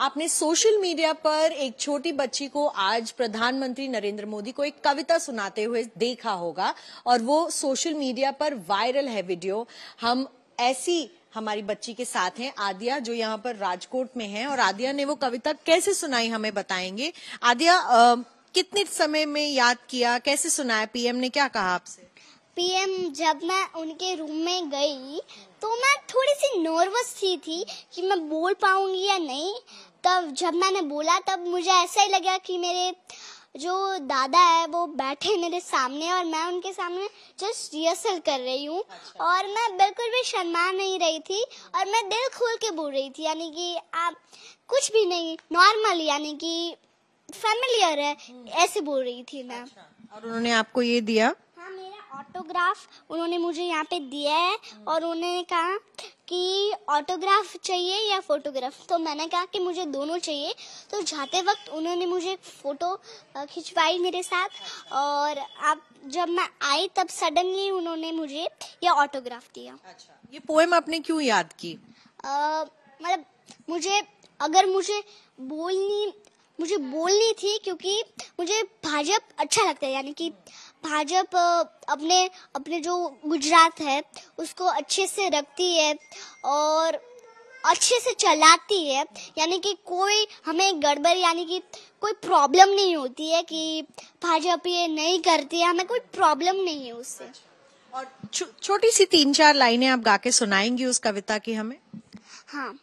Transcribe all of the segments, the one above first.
आपने social media पर एक छोटी बच्ची को आज प्रधानमंत्री नरेंद्र मोदी को एक कविता सुनाते हुए देखा होगा और वो सोशल मीडिया पर वायरल है वीडियो हम ऐसी हमारी बच्ची के साथ हैं आदिया जो यहाँ पर राजकोट में है और आदिया ने वो कविता कैसे सुनाई हमें बताएंगे आदिया कितने समय में याद किया कैसे सुनाया पीएम ने क्या कहा आपसे पीएम जब मैं उनके रूम में गई तो मैं नर्वस थी थी कि मैं बोल पाऊंगी या नहीं तब जब मैंने बोला तब मुझे ऐसा ही लगा कि मेरे जो दादा है वो बैठे मेरे सामने और मैं उनके सामने जस्ट रिहर्सल कर रही हूँ अच्छा। और मैं बिल्कुल भी शर्मा नहीं रही थी और मैं दिल खोल के बोल रही थी यानी कि आप कुछ भी नहीं नॉर्मल यानी कि फैमिलियर है हम्म। ऐसे बोल रही थी मैं अच्छा। और उन्होंने आपको ये दिया हाँ मेरा ऑटोग्राफ उन्होंने मुझे यहाँ पे दिया है हम्म। और उन्होंने कहा कि ऑटोग्राफ चाहिए या फोटोग्राफ तो मैंने कहा कि मुझे दोनों चाहिए तो जाते वक्त उन्होंने मुझे एक फ़ोटो खिंचवाई मेरे साथ और आप जब मैं आई तब सडनली उन्होंने मुझे यह ऑटोग्राफ दिया अच्छा ये पोएम आपने क्यों याद की मतलब मुझे अगर मुझे बोलनी मुझे बोलनी थी क्योंकि मुझे भाजप अच्छा लगता है यानी कि भाजप अपने अपने जो गुजरात है उसको अच्छे से रखती है और अच्छे से चलाती है यानी कि कोई हमें गड़बड़ यानी कि कोई प्रॉब्लम नहीं होती है कि भाजप ये नहीं करती है हमें कोई प्रॉब्लम नहीं है उससे और छोटी सी तीन चार लाइनें आप गा के सुनाएंगी उस कविता की हमें हाँ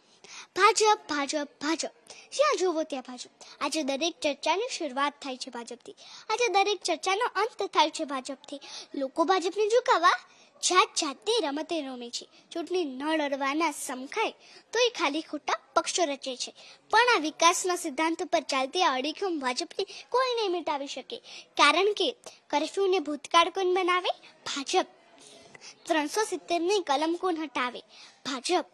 ભાજપ ભાજપ ભાજપ જ્યાં જુઓ ત્યાં ભાજપ આજે દરેક ચર્ચાની શરૂઆત થાય છે ભાજપથી આજે દરેક ચર્ચાનો અંત થાય છે ભાજપથી લોકો ભાજપને ઝુકાવા જાત જાતે રમતે રમે છે ચૂંટણી ન લડવાના સમખાય તો એ ખાલી ખોટા પક્ષો રચે છે પણ આ વિકાસના સિદ્ધાંત પર ચાલતી આ અડીખમ ભાજપને કોઈ નહીં મિટાવી શકે કારણ કે કરફ્યુને ભૂતકાળ કોણ બનાવે ભાજપ ત્રણસો સિત્તેરની કલમ કોણ હટાવે ભાજપ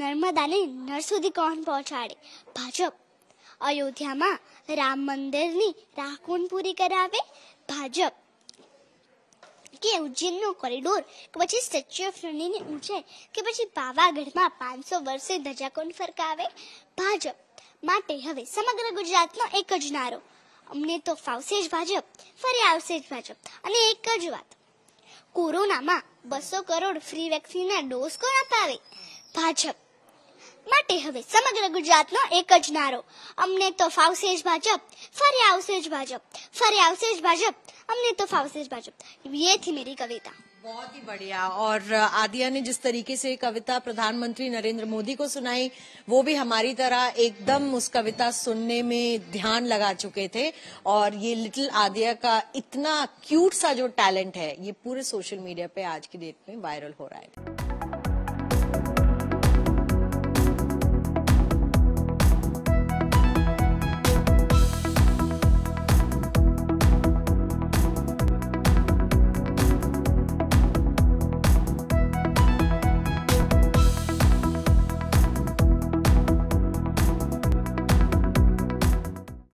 નર્મદાને નર સુધી કોણ પહોંચાડે ભાજપ અયોધ્યામાં રામ મંદિરની રાહ કોણ પૂરી કરાવે ભાજપ કે ઉજ્જૈનનો કોરિડોર કે પછી સ્ટેચ્યુ ઓફ યુનિટીની ઊંચાઈ કે પછી પાવાગઢમાં પાંચસો વર્ષે ધજા કોણ ફરકાવે ભાજપ માટે હવે સમગ્ર ગુજરાતનો એક જ નારો અમને તો ફાવશે જ ભાજપ ફરી આવશે જ ભાજપ અને એક જ વાત કોરોનામાં બસો કરોડ ફ્રી વેક્સિનના ડોઝ કોણ અપાવે ભાજપ માટે હવે સમગ્ર ગુજરાતનો એક જ નારો અમને તો ફાવશે જ ભાજપ ફરી આવશે જ ભાજપ ફરી આવશે જ ભાજપ અમને तो फावसेज भाजपा ये थी मेरी कविता बहुत ही बढ़िया और आदिया ने जिस तरीके से कविता प्रधानमंत्री नरेंद्र मोदी को सुनाई वो भी हमारी तरह एकदम उस कविता सुनने में ध्यान लगा चुके थे और ये लिटिल आदिया का इतना क्यूट सा जो टैलेंट है ये पूरे सोशल मीडिया पे आज की डेट में वायरल हो रहा है